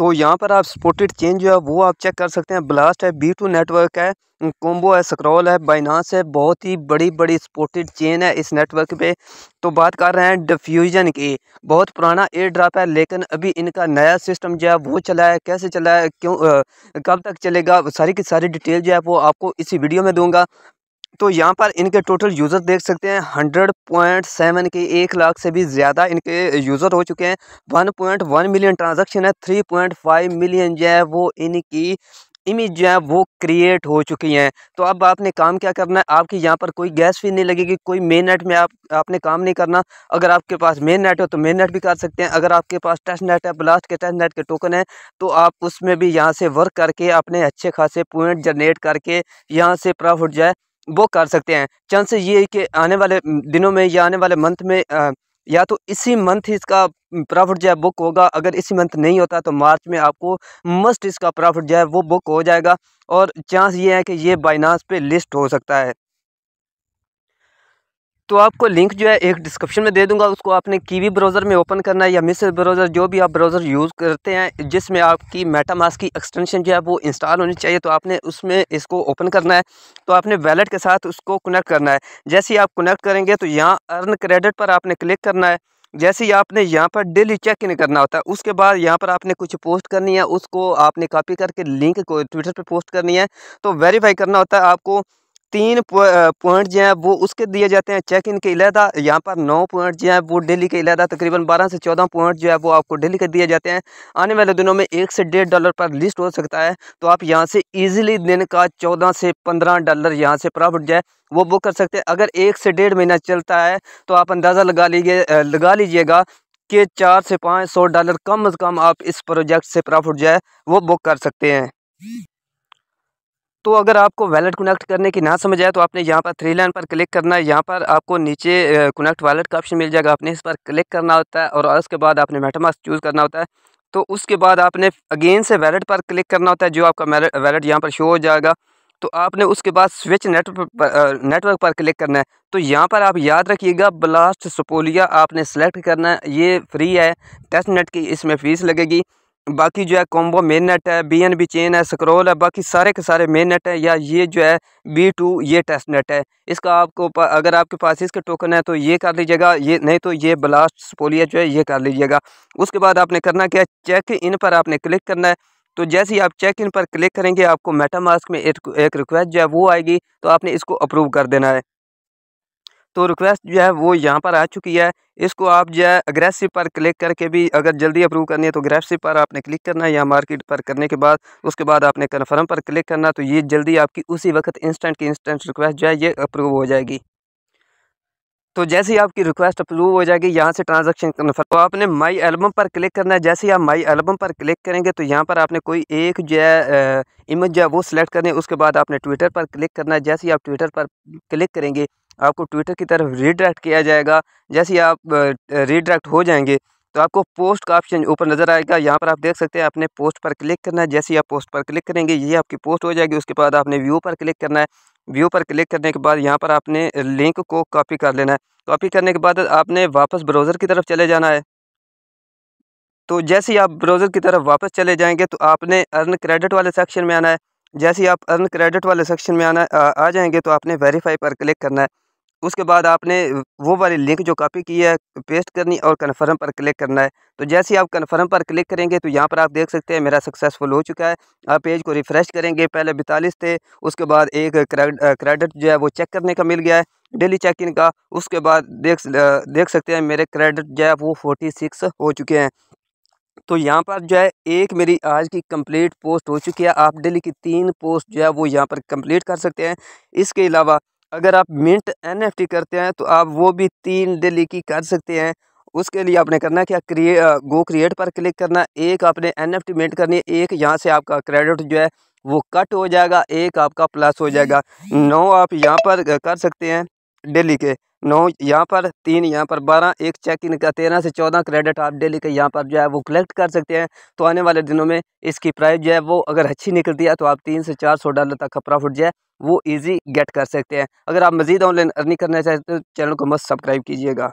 तो यहाँ पर आप स्पोटेड चेन जो है वो आप चेक कर सकते हैं ब्लास्ट है बी टू नेटवर्क है कोम्बो है स्क्रॉल है बाइनास है बहुत ही बड़ी बड़ी स्पोटेड चेन है इस नेटवर्क पे तो बात कर रहे हैं डिफ्यूजन की बहुत पुराना एयर ड्राप है लेकिन अभी इनका नया सिस्टम जो है वो चला है कैसे चला है क्यों कब तक चलेगा सारी की सारी डिटेल जो है वो आपको इसी वीडियो में दूंगा तो यहाँ पर इनके टोटल यूज़र देख सकते हैं हंड्रेड पॉइंट सेवन के एक लाख से भी ज़्यादा इनके यूज़र हो चुके हैं one point one million transaction है थ्री पॉइंट फाइव मिलियन जो है वो इनकी इमेज जो है वो क्रिएट हो चुकी हैं तो अब आपने काम क्या करना है आपकी यहाँ पर कोई गैस फी नहीं लगेगी कोई मेन नेट में आप आपने काम नहीं करना अगर आपके पास मेन नेट हो तो मेन नेट भी कर सकते हैं अगर आपके पास टेस्ट नेट है ब्लास्ट के टेस्ट नेट के टोकन है तो आप उसमें भी यहाँ से वर्क करके अपने अच्छे खासे पॉइंट जनरेट करके यहाँ से प्रॉफिट जो है वो कर सकते हैं चांसेस ये है कि आने वाले दिनों में या आने वाले मंथ में आ, या तो इसी मंथ इसका प्रॉफिट जो है बुक होगा अगर इसी मंथ नहीं होता तो मार्च में आपको मस्ट इसका प्रॉफिट जो है वो बुक हो जाएगा और चांस ये है कि ये बाइनास पे लिस्ट हो सकता है तो आपको लिंक जो है एक डिस्क्रिप्शन में दे दूंगा उसको आपने कीवी ब्राउज़र में ओपन करना है या मिस ब्राउज़र जो भी आप ब्राउज़र यूज़ करते हैं जिसमें आपकी मेटामास की एक्सटेंशन जो है वो इंस्टॉल होनी चाहिए तो आपने उसमें इसको ओपन करना है तो आपने वैलेट के साथ उसको कनेक्ट करना है जैसे ही आप कनेक्ट करेंगे तो यहाँ अर्न क्रेडिट पर आपने क्लिक करना है जैसे ही आपने यहाँ पर डेली चेक इन करना होता है उसके बाद यहाँ पर आपने कुछ पोस्ट करनी है उसको आपने कॉपी करके लिंक को ट्विटर पर पोस्ट करनी है तो वेरीफाई करना होता है आपको तीन पॉइंट जो है वो उसके दिए जाते हैं चेक इन के अलहदा यहाँ पर नौ पॉइंट जो है वो डेली के अलहदा तकरीबन बारह से चौदह पॉइंट जो है वो आपको डेली के दिए जाते हैं आने वाले दिनों में एक से डेढ़ डॉलर पर लिस्ट हो सकता है तो आप यहाँ से ईजिली दिन का चौदह से पंद्रह डॉलर यहाँ से प्रॉफिट जो है वो बुक कर सकते हैं अगर एक से डेढ़ महीना चलता है तो आप अंदाज़ा लगा लीजिए लगा लीजिएगा कि चार से पाँच सौ डॉलर कम अज़ कम आप इस प्रोजेक्ट से प्रॉफिट जो है वो बुक कर सकते हैं तो अगर आपको वैलेट कनेक्ट करने की ना समझ आए तो आपने यहाँ पर थ्री लाइन पर क्लिक करना है यहाँ पर आपको नीचे कनेक्ट वैलेट का ऑप्शन मिल जाएगा आपने इस पर क्लिक करना होता है और उसके बाद आपने मेटामास चूज़ करना होता है तो उसके बाद आपने अगेन से वैलेट पर क्लिक करना होता है जो आपका वैलेट यहाँ पर शो हो जाएगा तो आपने उसके बाद स्विच नेटवर्क नेटवर्क पर क्लिक करना है तो यहाँ पर आप याद रखिएगा ब्लास्ट सपोलिया आपने सेलेक्ट करना है ये फ्री है टेस्ट नेट की इसमें फ़ीस लगेगी बाकी जो है कॉम्बो मेन नेट है बी एन बी चेन है स्क्रोल है बाकी सारे के सारे मेन नेट है या ये जो है बी टू ये टेस्ट नेट है इसका आपको अगर आपके पास इसके टोकन है तो ये कर लीजिएगा ये नहीं तो ये ब्लास्ट पोलिया जो है ये कर लीजिएगा उसके बाद आपने करना क्या चेक इन पर आपने क्लिक करना है तो जैसे ही आप चेक इन पर क्लिक करेंगे आपको मेटा मास्क में एक, एक रिक्वेस्ट जो है वो आएगी तो आपने इसको अप्रूव कर देना है तो रिक्वेस्ट जो है वो यहाँ पर आ चुकी है इसको आप जो है अग्रेसिव पर क्लिक करके भी अगर जल्दी अप्रूव करनी है तो अग्रेसिव पर आपने क्लिक करना है या मार्केट पर करने के बाद उसके बाद आपने कन्फर्म पर क्लिक करना तो ये जल्दी आपकी उसी वक्त इंस्टेंट की इंस्टेंट रिक्वेस्ट जो है ये अप्रूव हो जाएगी तो जैसे ही आपकी रिक्वेस्ट अप्रूव हो जाएगी यहाँ से ट्रांजेक्शन कन्फर्म तो आपने माय एल्बम पर क्लिक करना है जैसे ही आप माय एल्बम पर क्लिक करेंगे तो यहाँ पर आपने कोई एक जो है इमेज जो है वो सिलेक्ट करनी है उसके बाद आपने ट्विटर पर क्लिक करना है जैसे ही आप ट्विटर पर क्लिक करेंगे आपको ट्विटर की तरफ रिडायरेक्ट किया जाएगा जैसे ही आप रिडायरेक्ट हो जाएंगे तो आपको पोस्ट का ऑप्शन ऊपर नज़र आएगा यहाँ पर आप देख सकते हैं आपने पोस्ट पर क्लिक करना है जैसे ही आप पोस्ट पर क्लिक करेंगे ये आपकी पोस्ट हो जाएगी उसके बाद आपने व्यू पर क्लिक करना है व्यू पर क्लिक करने के बाद यहाँ पर आपने लिंक को कॉपी कर लेना है कॉपी करने के बाद आपने वापस ब्राउज़र की तरफ चले जाना है तो जैसे ही आप ब्राउज़र की तरफ वापस चले जाएंगे तो आपने अर्न क्रेडिट वाले सेक्शन में आना है जैसे ही आप अर्न क्रेडिट वाले सेक्शन में आना आ जाएंगे तो आपने वेरीफाई पर क्लिक करना है उसके बाद आपने वो वाली लिंक जो कॉपी की है पेस्ट करनी और कन्फर्म पर क्लिक करना है तो जैसे ही आप कन्फर्म पर क्लिक करेंगे तो यहाँ पर आप देख सकते हैं मेरा सक्सेसफुल हो चुका है आप पेज को रिफ़्रेश करेंगे पहले बैतालीस थे उसके बाद एक क्रेडिट जो है वो चेक करने का मिल गया है डेली चेक इन का उसके बाद देख देख सकते हैं मेरे क्रेडिट जो है वो फोर्टी सिक्स हो चुके हैं तो यहाँ पर जो है एक मेरी आज की कंप्लीट पोस्ट हो चुकी है आप डेली की तीन पोस्ट जो है वो यहाँ पर कंप्लीट कर सकते हैं इसके अलावा अगर आप मिंट एन करते हैं तो आप वो भी तीन डेली की कर सकते हैं उसके लिए आपने करना क्या क्रिए गो क्रिएट पर क्लिक करना एक आपने एन एफ मेंट करनी है एक यहाँ से आपका क्रेडिट जो है वो कट हो जाएगा एक आपका प्लस हो जाएगा नौ आप यहाँ पर कर सकते हैं डेली के नौ यहाँ पर तीन यहाँ पर बारह एक चेक इन का तेरह से चौदह क्रेडिट आप डेली के यहाँ पर जो है वो कलेक्ट कर सकते हैं तो आने वाले दिनों में इसकी प्राइस जो है वो अगर अच्छी निकलती है तो आप तीन से चार सौ डॉलर तक का प्रॉफिट जो है वो ईजी गेट कर सकते हैं अगर आप मजीद ऑनलाइन अर्निंग करना चाहते हो तो चैनल को मस्त सब्सक्राइब कीजिएगा